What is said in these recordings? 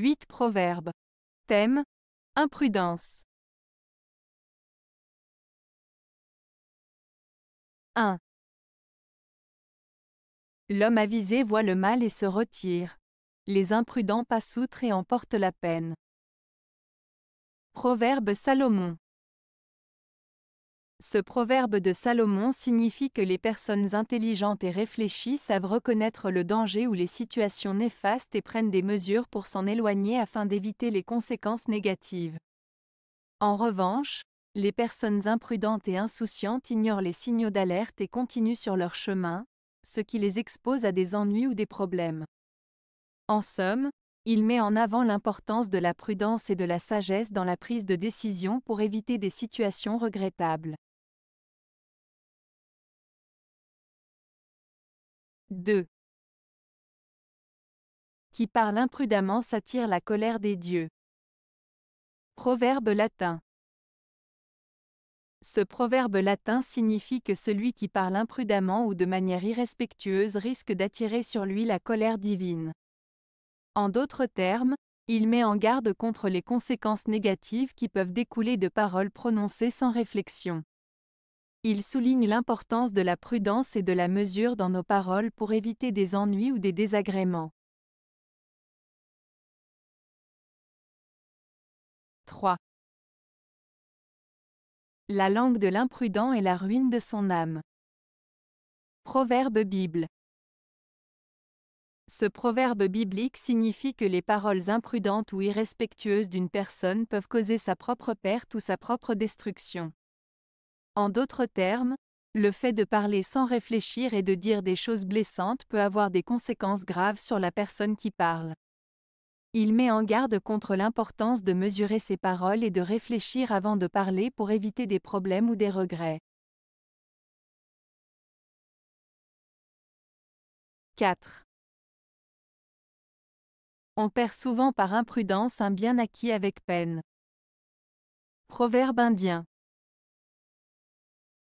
8 Proverbes. Thème Imprudence. 1. L'homme avisé voit le mal et se retire. Les imprudents passent outre et emportent la peine. Proverbe Salomon. Ce proverbe de Salomon signifie que les personnes intelligentes et réfléchies savent reconnaître le danger ou les situations néfastes et prennent des mesures pour s'en éloigner afin d'éviter les conséquences négatives. En revanche, les personnes imprudentes et insouciantes ignorent les signaux d'alerte et continuent sur leur chemin, ce qui les expose à des ennuis ou des problèmes. En somme, il met en avant l'importance de la prudence et de la sagesse dans la prise de décision pour éviter des situations regrettables. 2. Qui parle imprudemment s'attire la colère des dieux. Proverbe latin. Ce proverbe latin signifie que celui qui parle imprudemment ou de manière irrespectueuse risque d'attirer sur lui la colère divine. En d'autres termes, il met en garde contre les conséquences négatives qui peuvent découler de paroles prononcées sans réflexion. Il souligne l'importance de la prudence et de la mesure dans nos paroles pour éviter des ennuis ou des désagréments. 3. La langue de l'imprudent est la ruine de son âme. Proverbe Bible. Ce proverbe biblique signifie que les paroles imprudentes ou irrespectueuses d'une personne peuvent causer sa propre perte ou sa propre destruction. En d'autres termes, le fait de parler sans réfléchir et de dire des choses blessantes peut avoir des conséquences graves sur la personne qui parle. Il met en garde contre l'importance de mesurer ses paroles et de réfléchir avant de parler pour éviter des problèmes ou des regrets. 4. On perd souvent par imprudence un bien acquis avec peine. Proverbe indien.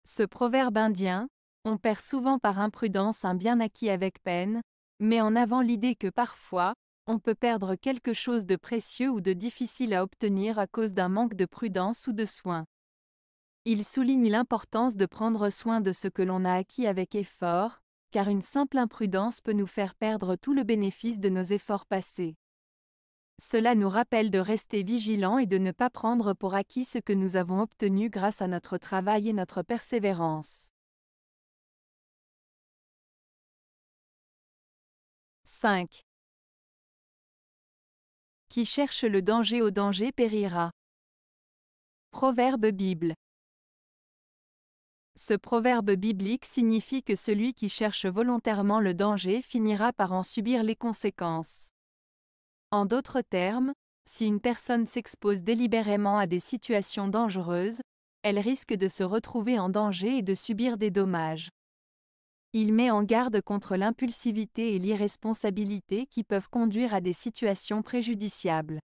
Ce proverbe indien, on perd souvent par imprudence un bien acquis avec peine, met en avant l'idée que parfois, on peut perdre quelque chose de précieux ou de difficile à obtenir à cause d'un manque de prudence ou de soin. Il souligne l'importance de prendre soin de ce que l'on a acquis avec effort, car une simple imprudence peut nous faire perdre tout le bénéfice de nos efforts passés. Cela nous rappelle de rester vigilants et de ne pas prendre pour acquis ce que nous avons obtenu grâce à notre travail et notre persévérance. 5. Qui cherche le danger au danger périra. Proverbe Bible. Ce proverbe biblique signifie que celui qui cherche volontairement le danger finira par en subir les conséquences. En d'autres termes, si une personne s'expose délibérément à des situations dangereuses, elle risque de se retrouver en danger et de subir des dommages. Il met en garde contre l'impulsivité et l'irresponsabilité qui peuvent conduire à des situations préjudiciables.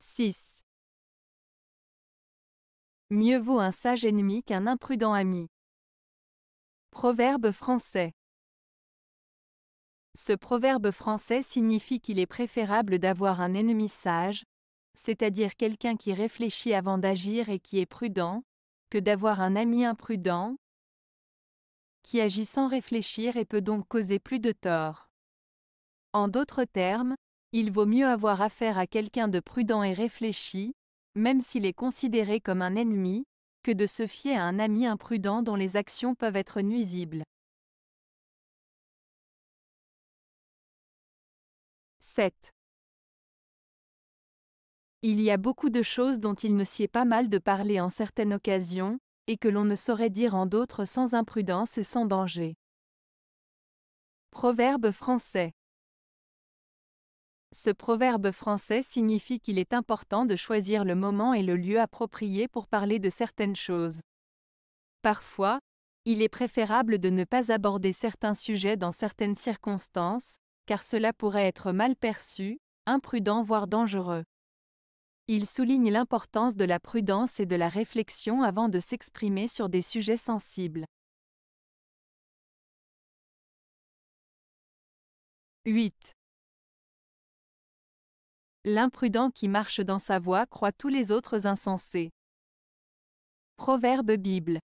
6. Mieux vaut un sage ennemi qu'un imprudent ami. Proverbe français. Ce proverbe français signifie qu'il est préférable d'avoir un ennemi sage, c'est-à-dire quelqu'un qui réfléchit avant d'agir et qui est prudent, que d'avoir un ami imprudent, qui agit sans réfléchir et peut donc causer plus de tort. En d'autres termes, il vaut mieux avoir affaire à quelqu'un de prudent et réfléchi, même s'il est considéré comme un ennemi, que de se fier à un ami imprudent dont les actions peuvent être nuisibles. 7. Il y a beaucoup de choses dont il ne sied pas mal de parler en certaines occasions, et que l'on ne saurait dire en d'autres sans imprudence et sans danger. Proverbe français Ce proverbe français signifie qu'il est important de choisir le moment et le lieu approprié pour parler de certaines choses. Parfois, il est préférable de ne pas aborder certains sujets dans certaines circonstances, car cela pourrait être mal perçu, imprudent voire dangereux. Il souligne l'importance de la prudence et de la réflexion avant de s'exprimer sur des sujets sensibles. 8. L'imprudent qui marche dans sa voie croit tous les autres insensés. Proverbe Bible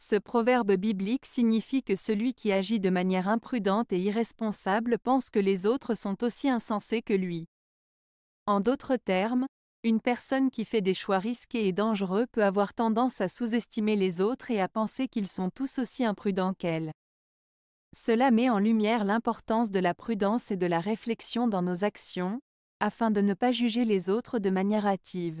ce proverbe biblique signifie que celui qui agit de manière imprudente et irresponsable pense que les autres sont aussi insensés que lui. En d'autres termes, une personne qui fait des choix risqués et dangereux peut avoir tendance à sous-estimer les autres et à penser qu'ils sont tous aussi imprudents qu'elle. Cela met en lumière l'importance de la prudence et de la réflexion dans nos actions, afin de ne pas juger les autres de manière hâtive.